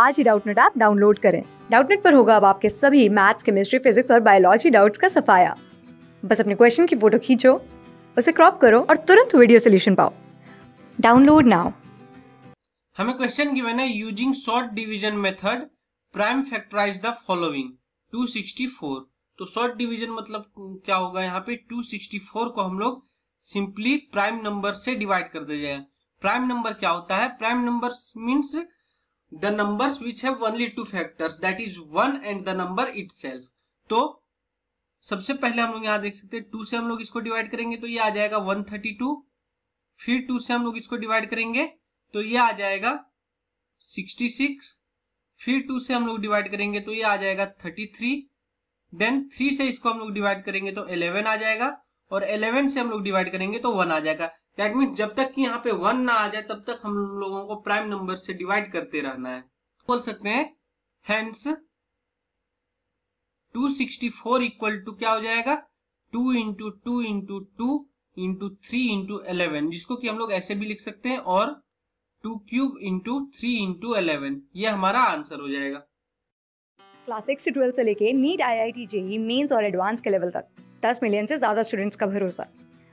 आज ही Doubtnut app download करें डाउटनेट पर होगा अब आपके सभी मैथ्स केमिस्ट्री फिजिक्स और बायोलॉजी डाउट्स का सफाया बस अपने क्वेश्चन की फोटो खींचो उसे क्रॉप करो और तुरंत वीडियो सोल्यूशन पाओ डाउनलोड नाउ हमें क्वेश्चन गिवन है using short division method prime factorise the following 264 तो शॉर्ट डिवीजन मतलब क्या होगा यहाँ पे 264 को हम लोग सिंपली प्राइम नंबर से डिवाइड कर दिया जाए प्राइम नंबर क्या होता है prime number means the which which have only two factors that is one and the number itself तो सबसे पहले हम लोग यहां देख सकते हैं टू से हम लोग इसको डिवाइड करेंगे तो ये आ जाएगा 132 फिर टू से हम लोग इसको डिवाइड करेंगे तो ये आ जाएगा 66 फिर टू से हम लोग डिवाइड करेंगे तो ये आ जाएगा 33 देन थ्री से इसको हम लोग डिवाइड करेंगे तो 11 आ जाएगा और 11 से हम लोग डिवाइड करेंगे तो 1 आ जाएगा दैट मीन जब तक कि यहाँ पे वन ना आ जाए तब तक हम लोगों को प्राइम नंबर से डिवाइड करते रहना है बोल सकते हैं हेंस 264 इक्वल टू क्या हो जाएगा 2 into two into two into three into eleven जिसको कि हम लोग ऐसे भी लिख सकते हैं और two cube into three into eleven ये हमारा आंसर हो जाएगा क्लास सिक्स से ट्वेल्व से लेके NEET I I T JEE Mains और एडवांस के लेवल तक दस मिलियन से ज्यादा स्टूडेंट्स का भरोसा